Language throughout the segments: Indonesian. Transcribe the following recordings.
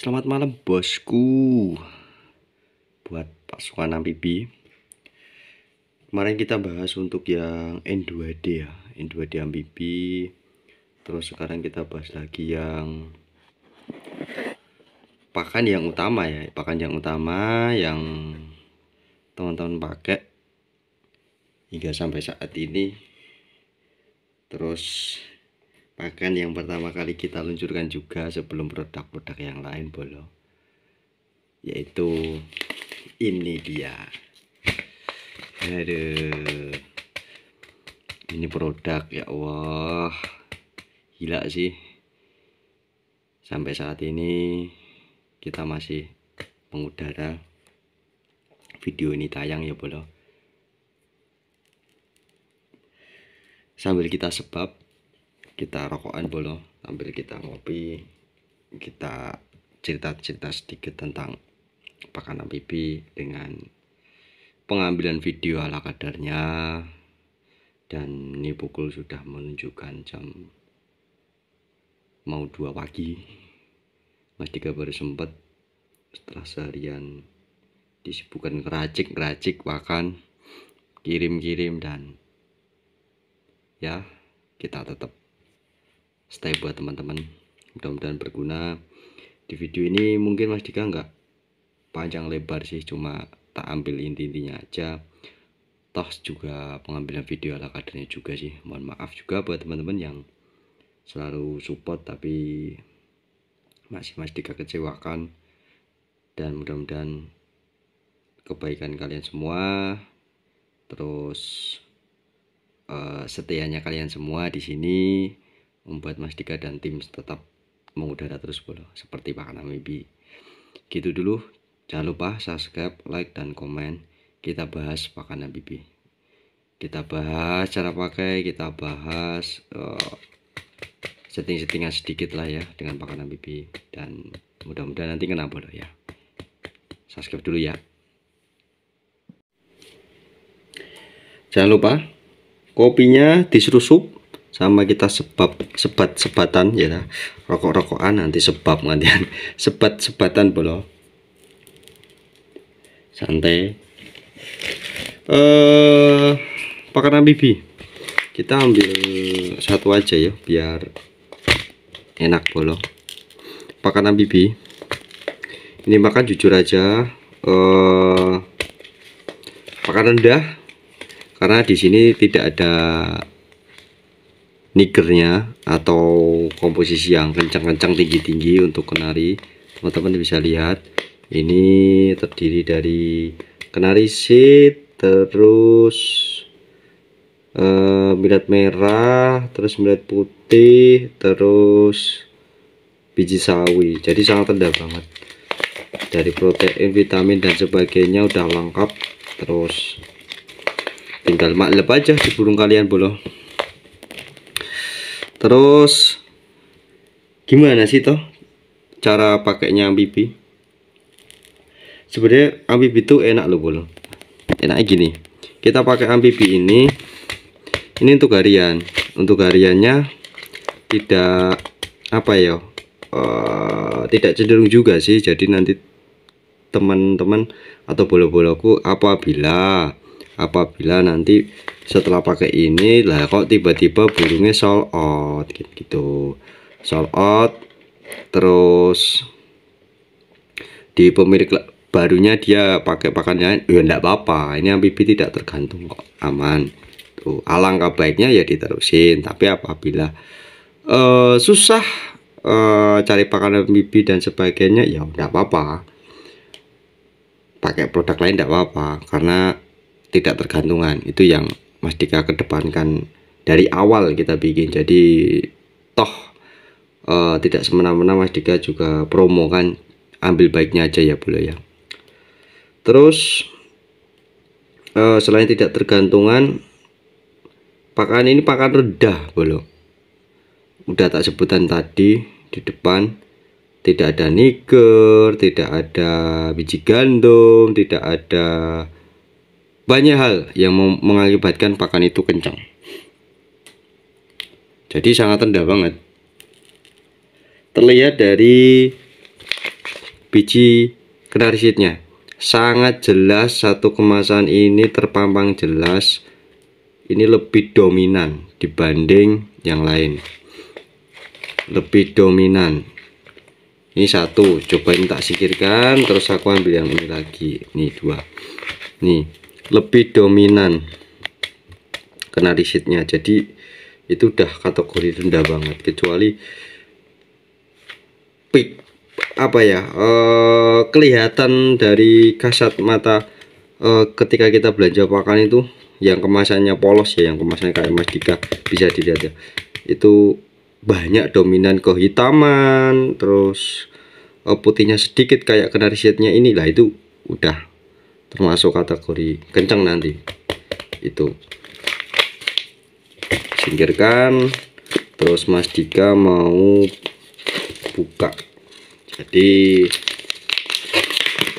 Selamat malam bosku Buat pasukan Ampibi Kemarin kita bahas untuk yang N2D ya N2D Ampibi Terus sekarang kita bahas lagi yang Pakan yang utama ya Pakan yang utama yang teman-teman pakai Hingga sampai saat ini Terus akan yang pertama kali kita luncurkan juga sebelum produk-produk yang lain bolo yaitu ini dia aduh ini produk ya Allah gila sih sampai saat ini kita masih mengudara video ini tayang ya bolo sambil kita sebab kita rokokan dulu sambil kita ngopi kita cerita-cerita sedikit tentang pakan pipi dengan pengambilan video ala kadarnya dan ini pukul sudah menunjukkan jam mau dua pagi Mas Dika baru sempat setelah seharian disibukkan keracik keracik bahkan kirim-kirim dan ya kita tetap stay buat teman-teman mudah-mudahan berguna di video ini mungkin Mas Dika nggak panjang lebar sih cuma tak ambil inti-intinya aja toh juga pengambilan video ala kadarnya juga sih mohon maaf juga buat teman-teman yang selalu support tapi masih Mas Dika kecewakan dan mudah-mudahan kebaikan kalian semua terus uh, setianya kalian semua di sini membuat Mas Dika dan tim tetap mengudara terus bola seperti Pak Namibi. Gitu dulu. Jangan lupa subscribe, like, dan komen. Kita bahas Pak Namibi. Kita bahas cara pakai, kita bahas setting eh, settingnya sedikit lah ya dengan Pak Namibi. Dan mudah-mudahan nanti kena bola ya. Subscribe dulu ya. Jangan lupa kopinya disusup sama kita sebab sebat sebatan ya rokok rokokan nanti sebab ngantian sebat sebatan bolo santai eh uh, bibi kita ambil satu aja ya biar enak bolo pakan bibi ini makan jujur aja eh pakan rendah karena di sini tidak ada nikernya atau komposisi yang kencang-kencang tinggi-tinggi untuk kenari teman-teman bisa lihat ini terdiri dari kenari seed terus eh, milet merah terus milet putih terus biji sawi jadi sangat rendah banget dari protein vitamin dan sebagainya udah lengkap terus tinggal maklep aja di burung kalian boleh terus gimana sih toh cara pakainya ambibi sebenarnya ambibi itu enak loh bolong. Enak gini kita pakai ambibi ini ini untuk harian untuk hariannya tidak apa ya uh, tidak cenderung juga sih jadi nanti teman-teman atau bolo-boloku apabila apabila nanti setelah pakai ini lah kok tiba-tiba burungnya sold out gitu sold out terus di pemilik barunya dia pakai pakan lain ya enggak apa-apa ini ambibi tidak tergantung kok aman tuh alangkah baiknya ya diterusin tapi apabila uh, susah uh, cari pakan ambibi dan sebagainya ya enggak apa-apa pakai produk lain enggak apa-apa karena tidak tergantungan itu yang Mas Dika kedepankan dari awal kita bikin jadi toh uh, tidak semena-mena Mas Dika juga promo kan ambil baiknya aja ya boleh ya terus uh, selain tidak tergantungan pakan ini pakan redah boleh udah tak sebutan tadi di depan tidak ada niger tidak ada biji gandum tidak ada banyak hal yang mengakibatkan pakan itu kencang. Jadi sangat rendah banget. Terlihat dari biji seednya Sangat jelas satu kemasan ini terpampang jelas. Ini lebih dominan dibanding yang lain. Lebih dominan ini satu coba ini tak singkirkan terus aku ambil yang ini lagi ini dua nih lebih dominan kena risetnya jadi itu udah kategori rendah banget kecuali pik apa ya e, kelihatan dari kasat mata e, ketika kita belanja pakan itu yang kemasannya polos ya yang kemasannya kayak Mas Dika bisa dilihat ya itu banyak dominan kehitaman terus e, putihnya sedikit kayak kena risetnya inilah itu udah termasuk kategori kencang nanti itu singkirkan terus Mas Dika mau buka jadi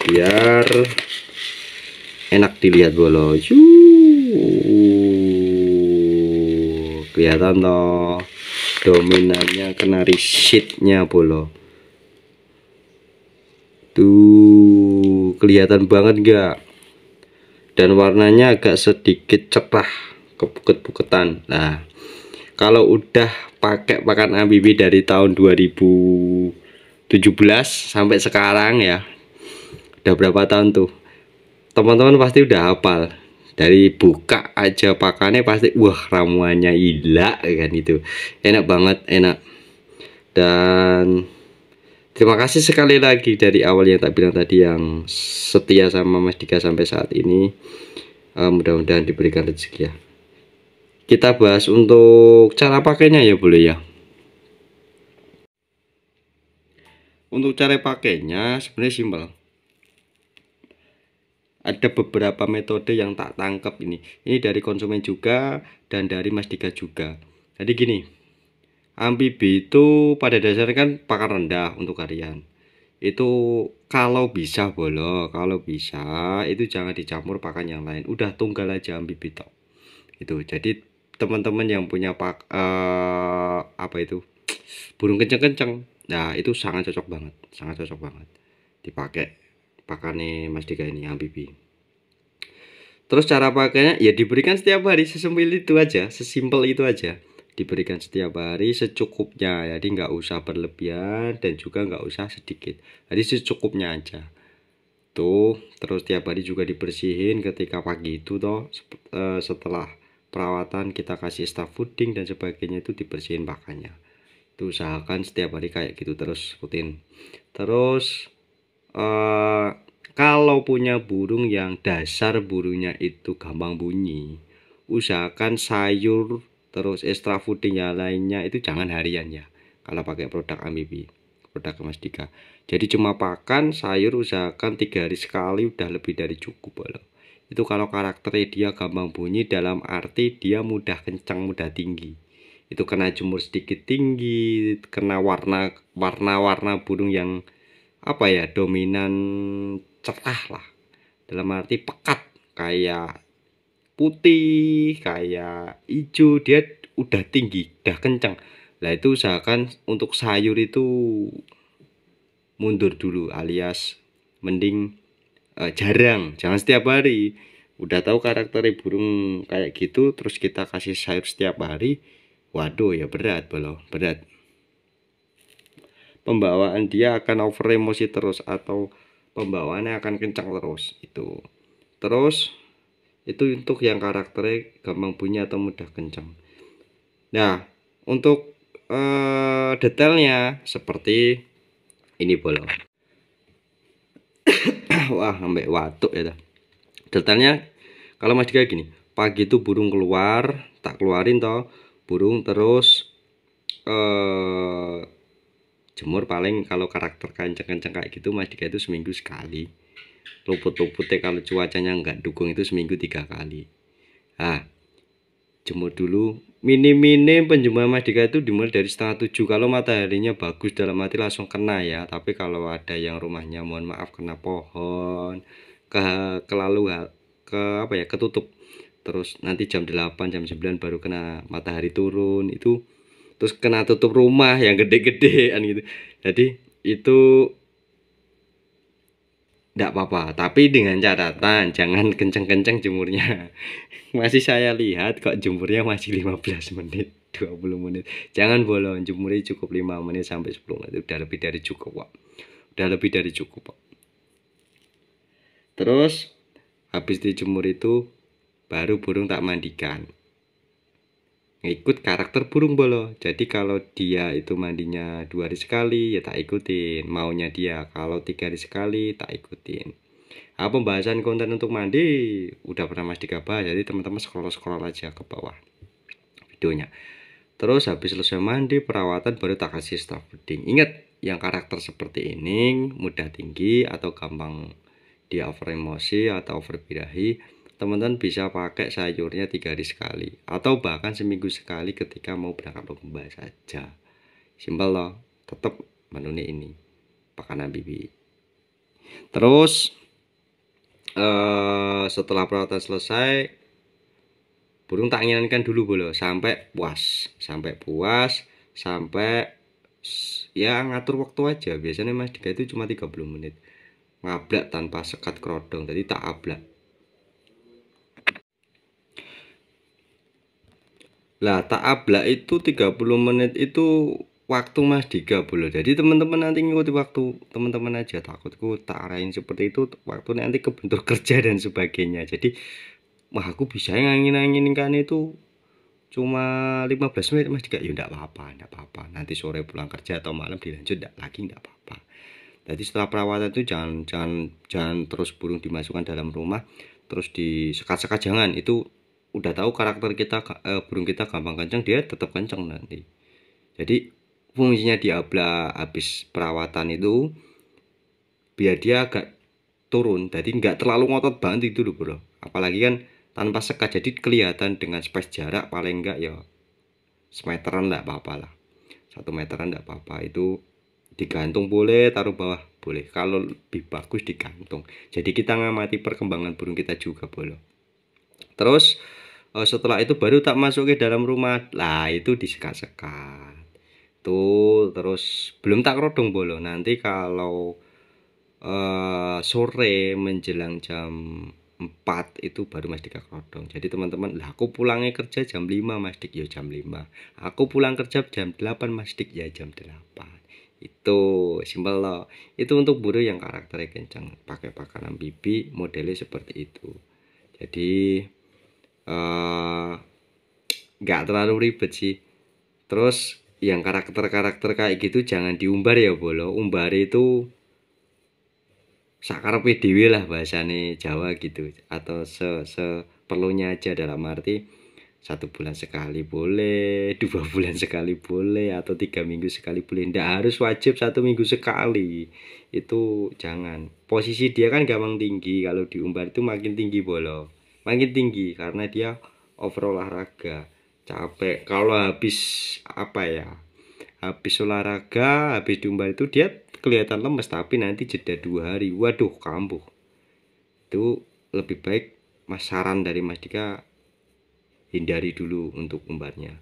biar enak dilihat bolo kelihatan toh dominannya kena risetnya bolo tuh kelihatan banget enggak dan warnanya agak sedikit cerah kebuket-buketan nah kalau udah pakai pakan ABB dari tahun 2017 sampai sekarang ya udah berapa tahun tuh teman-teman pasti udah hafal dari buka aja pakannya pasti wah ramuannya ilah kan itu enak banget enak dan Terima kasih sekali lagi dari awal yang tak bilang tadi yang setia sama Mas Dika sampai saat ini. Uh, Mudah-mudahan diberikan rezeki ya. Kita bahas untuk cara pakainya ya boleh ya. Untuk cara pakainya sebenarnya simpel. Ada beberapa metode yang tak tangkap ini. Ini dari konsumen juga dan dari Mas Dika juga. Jadi gini, amfibi itu pada dasarnya kan pakan rendah untuk harian itu kalau bisa boleh kalau bisa itu jangan dicampur pakan yang lain udah tunggal aja amfibi tok itu jadi teman-teman yang punya pak uh, apa itu burung kenceng-kenceng nah itu sangat cocok banget sangat cocok banget dipakai pakannya Mas Dika ini amfibi terus cara pakainya ya diberikan setiap hari sesimpel itu aja sesimpel itu aja diberikan setiap hari secukupnya jadi nggak usah berlebihan dan juga nggak usah sedikit jadi secukupnya aja tuh terus tiap hari juga dibersihin ketika pagi itu toh eh, setelah perawatan kita kasih staff fooding dan sebagainya itu dibersihin pakannya itu usahakan setiap hari kayak gitu terus rutin terus uh, kalau punya burung yang dasar burungnya itu gampang bunyi usahakan sayur terus extra fooding ya lainnya itu jangan harian ya kalau pakai produk ambibi produk Mas Dika jadi cuma pakan sayur usahakan tiga hari sekali udah lebih dari cukup loh itu kalau karakternya dia gampang bunyi dalam arti dia mudah kencang mudah tinggi itu kena jemur sedikit tinggi kena warna warna-warna burung yang apa ya dominan cerah lah dalam arti pekat kayak putih, kayak hijau, dia udah tinggi, udah kencang. Nah itu usahakan untuk sayur itu mundur dulu alias mending uh, jarang, jangan setiap hari. Udah tahu karakter burung kayak gitu terus kita kasih sayur setiap hari. Waduh ya berat belum berat. Pembawaan dia akan over emosi terus atau pembawaannya akan kencang terus itu. Terus itu untuk yang karakternya gampang bunyi atau mudah kencang. Nah, untuk uh, detailnya seperti ini bolong. Wah, sampai watuk ya. Detailnya kalau masih kayak gini, pagi itu burung keluar, tak keluarin toh, burung terus eh jemur paling kalau karakter kenceng kenceng kayak gitu masih kayak itu seminggu sekali rumput-rumputnya kalau cuacanya nggak dukung itu seminggu tiga kali ah jemur dulu minim-minim penjemuran Madika itu dimulai dari setengah tujuh kalau mataharinya bagus dalam mati langsung kena ya tapi kalau ada yang rumahnya mohon maaf kena pohon ke kelalu ke apa ya ketutup terus nanti jam delapan jam sembilan baru kena matahari turun itu terus kena tutup rumah yang gede-gedean gitu jadi itu tidak apa-apa tapi dengan catatan jangan kenceng-kenceng jemurnya masih saya lihat kok jemurnya masih 15 menit 20 menit jangan bolong jemurnya cukup 5 menit sampai 10 menit udah lebih dari cukup Pak udah lebih dari cukup Pak terus habis dijemur itu baru burung tak mandikan ngikut karakter burung bolo jadi kalau dia itu mandinya dua hari sekali ya tak ikutin maunya dia kalau tiga hari sekali tak ikutin nah, pembahasan konten untuk mandi udah pernah mas Dika bahas jadi teman-teman scroll-scroll aja ke bawah videonya terus habis selesai mandi perawatan baru tak kasih staff bedding ingat yang karakter seperti ini mudah tinggi atau gampang dia over emosi atau over birahi teman-teman bisa pakai sayurnya tiga hari sekali atau bahkan seminggu sekali ketika mau berangkat lomba saja simpel loh tetap menunya ini makanan bibi terus eh, setelah perawatan selesai burung tak inginkan dulu bolo sampai puas sampai puas sampai ya ngatur waktu aja biasanya mas Dika itu cuma 30 menit ngablak tanpa sekat kerodong jadi tak ablak Lah tak abla itu 30 menit itu waktu Mas Dika boleh. Jadi teman-teman nanti ngikuti waktu teman-teman aja takutku tak arahin seperti itu waktu nanti kebentur kerja dan sebagainya. Jadi mah aku bisa yang ngangin kan itu cuma 15 menit Mas Dika ya apa-apa, enggak apa-apa. Nanti sore pulang kerja atau malam dilanjut enggak lagi enggak apa-apa. Jadi setelah perawatan itu jangan jangan jangan terus burung dimasukkan dalam rumah terus disekat-sekat jangan itu udah tahu karakter kita uh, burung kita gampang kenceng dia tetap kenceng nanti jadi fungsinya diabla habis perawatan itu biar dia agak turun jadi nggak terlalu ngotot banget itu loh bro apalagi kan tanpa sekat jadi kelihatan dengan space jarak paling enggak ya semeteran enggak apa-apa lah satu meteran enggak apa-apa itu digantung boleh taruh bawah boleh kalau lebih bagus digantung jadi kita ngamati perkembangan burung kita juga boleh terus uh, setelah itu baru tak masuk ke dalam rumah lah itu disekat-sekat tuh terus belum tak rodong bolo nanti kalau uh, sore menjelang jam 4 itu baru Mas Dik rodong jadi teman-teman lah aku pulangnya kerja jam 5 Mas Dik ya jam 5 aku pulang kerja jam 8 Mas Dik ya jam 8 itu simpel loh itu untuk buruh yang karakternya kencang pakai pakanan bibi modelnya seperti itu jadi Eh, nggak uh, terlalu ribet sih terus yang karakter-karakter kayak gitu jangan diumbar ya bolo umbar itu sakar PDW lah bahasane Jawa gitu atau se seperlunya aja dalam arti satu bulan sekali boleh dua bulan sekali boleh atau tiga minggu sekali boleh ndak harus wajib satu minggu sekali itu jangan posisi dia kan gampang tinggi kalau diumbar itu makin tinggi bolo makin tinggi karena dia over olahraga capek kalau habis apa ya habis olahraga habis diumbar itu dia kelihatan lemes tapi nanti jeda dua hari waduh kambuh itu lebih baik mas saran dari mas Dika hindari dulu untuk umbarnya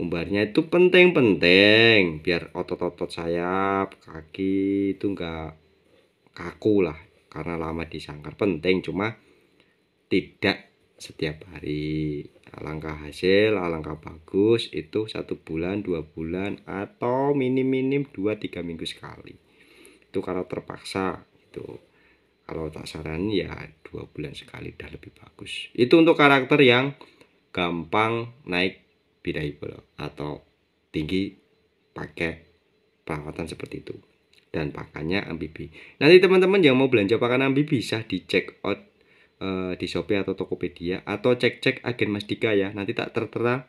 umbarnya itu penting-penting biar otot-otot sayap kaki itu enggak kaku lah karena lama disangkar penting cuma tidak setiap hari alangkah hasil alangkah bagus itu satu bulan dua bulan atau minim-minim dua tiga minggu sekali itu kalau terpaksa itu kalau tak saran ya dua bulan sekali dah lebih bagus itu untuk karakter yang gampang naik bidai bolo atau tinggi pakai perawatan seperti itu dan pakannya ambibi nanti teman-teman yang mau belanja pakan ambibi bisa dicek out Eh, di Shopee atau Tokopedia atau cek-cek agen Mas Dika ya nanti tak tertera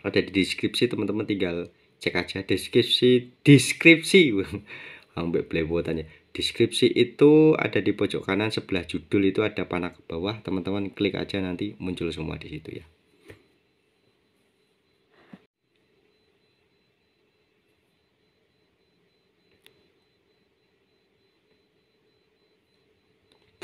ada di deskripsi teman-teman tinggal cek aja deskripsi deskripsi ambek blebotannya deskripsi itu ada di pojok kanan sebelah judul itu ada panah ke bawah teman-teman klik aja nanti muncul semua di situ ya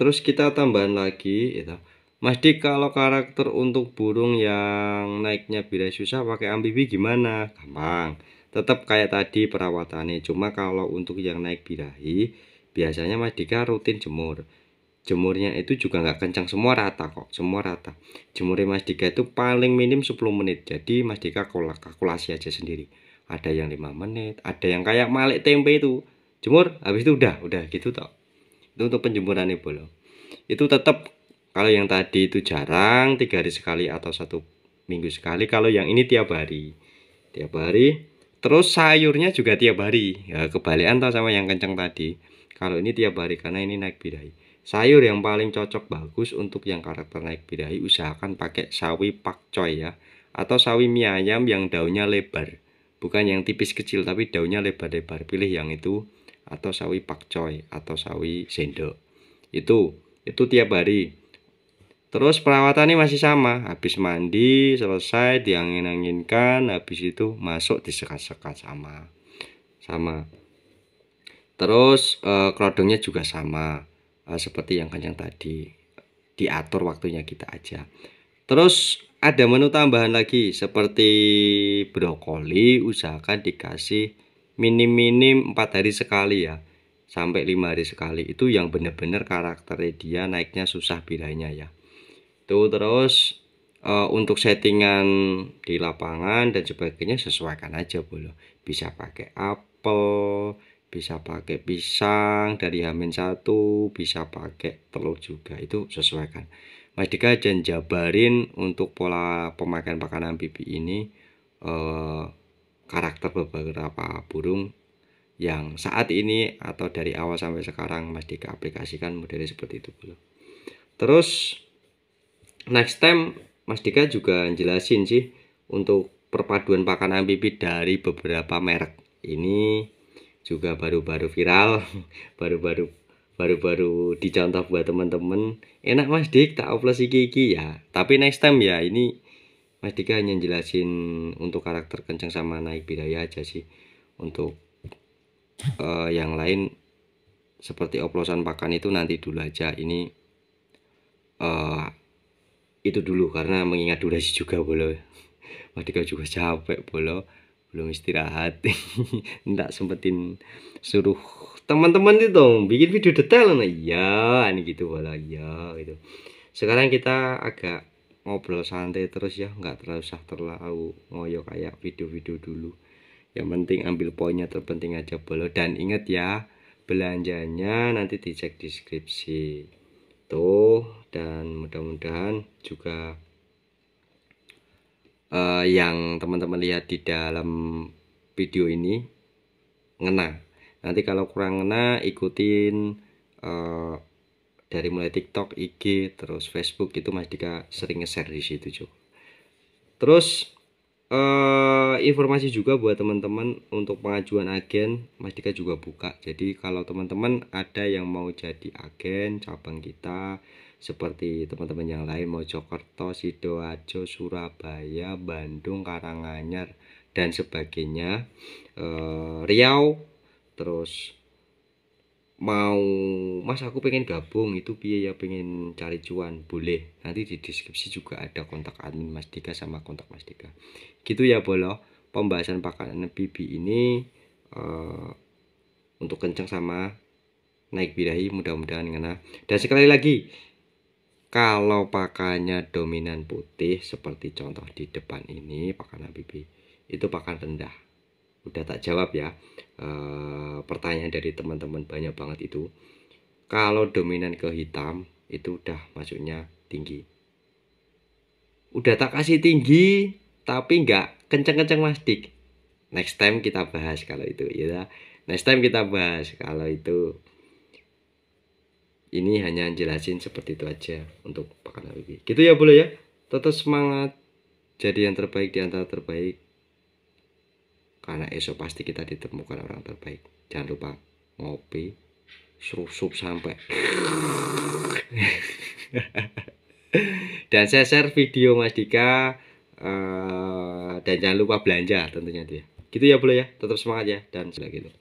terus kita tambahan lagi gitu. Mas Dik kalau karakter untuk burung yang naiknya bila susah pakai ambibi gimana gampang tetap kayak tadi perawatannya cuma kalau untuk yang naik birahi biasanya Mas Dika rutin jemur jemurnya itu juga nggak kencang semua rata kok semua rata jemurnya Mas Dika itu paling minim 10 menit jadi Mas Dika kalkulasi aja sendiri ada yang 5 menit ada yang kayak malik tempe itu jemur habis itu udah udah gitu tok itu untuk penjemuran ibu loh itu tetap kalau yang tadi itu jarang tiga hari sekali atau satu minggu sekali kalau yang ini tiap hari tiap hari terus sayurnya juga tiap hari ya kebalikan tau sama yang kencang tadi kalau ini tiap hari karena ini naik birahi sayur yang paling cocok bagus untuk yang karakter naik birahi usahakan pakai sawi pakcoy ya atau sawi mie ayam yang daunnya lebar bukan yang tipis kecil tapi daunnya lebar-lebar pilih yang itu atau sawi pakcoy atau sawi sendok itu itu tiap hari terus perawatannya masih sama habis mandi selesai diangin-anginkan habis itu masuk disekat-sekat sama sama terus eh, kerodongnya juga sama eh, seperti yang kencang tadi diatur waktunya kita aja terus ada menu tambahan lagi seperti brokoli usahakan dikasih minim-minim empat hari sekali ya sampai lima hari sekali itu yang benar-benar karakternya dia naiknya susah birainya ya tuh terus uh, untuk settingan di lapangan dan sebagainya sesuaikan aja boleh bisa pakai apel bisa pakai pisang dari hamin satu bisa pakai telur juga itu sesuaikan Mas Dika jangan jabarin untuk pola pemakaian makanan pipi ini eh, karakter beberapa burung yang saat ini atau dari awal sampai sekarang Mas Dika aplikasikan modelnya seperti itu dulu. Terus next time Mas Dika juga jelasin sih untuk perpaduan pakan amfibi dari beberapa merek. Ini juga baru-baru viral, baru-baru baru-baru dicontoh buat teman-teman. Enak Mas Dik, tak oplos iki iki ya. Tapi next time ya ini Mas Dika hanya jelasin untuk karakter kencang sama naik bidaya aja sih untuk uh, yang lain seperti oplosan pakan itu nanti dulu aja ini uh, itu dulu karena mengingat durasi juga boleh Mas Dika juga capek boleh belum istirahat ndak sempetin suruh teman-teman itu dong bikin video detail nah Ya, ini gitu bolo ya. gitu sekarang kita agak ngobrol santai terus ya nggak terlalu sah terlalu ngoyo kayak video-video dulu yang penting ambil poinnya terpenting aja bolo dan ingat ya belanjanya nanti dicek deskripsi tuh dan mudah-mudahan juga uh, yang teman-teman lihat di dalam video ini ngena nanti kalau kurang ngena ikutin uh, dari mulai TikTok, IG, terus Facebook itu Mas Dika sering nge-share di situ Cuk. Terus uh, informasi juga buat teman-teman untuk pengajuan agen Mas Dika juga buka jadi kalau teman-teman ada yang mau jadi agen cabang kita seperti teman-teman yang lain mau Jokerto, Sidoarjo, Surabaya, Bandung, Karanganyar dan sebagainya uh, Riau terus mau mas aku pengen gabung itu biaya ya pengen cari cuan boleh nanti di deskripsi juga ada kontak admin mas Dika sama kontak mas Dika gitu ya bolo pembahasan pakanan bibi ini uh, untuk kenceng sama naik birahi mudah-mudahan ngena dan sekali lagi kalau pakannya dominan putih seperti contoh di depan ini pakan bibi itu pakan rendah udah tak jawab ya Eh, pertanyaan dari teman-teman banyak banget itu kalau dominan ke hitam itu udah masuknya tinggi udah tak kasih tinggi tapi nggak kenceng-kenceng mas dik next time kita bahas kalau itu ya next time kita bahas kalau itu ini hanya jelasin seperti itu aja untuk pekan lebih. gitu ya boleh ya tetap semangat jadi yang terbaik di antara terbaik karena esok pasti kita ditemukan orang terbaik jangan lupa ngopi susup sampai dan saya share video Mas Dika uh, dan jangan lupa belanja tentunya dia gitu ya boleh ya tetap semangat ya dan sudah gitu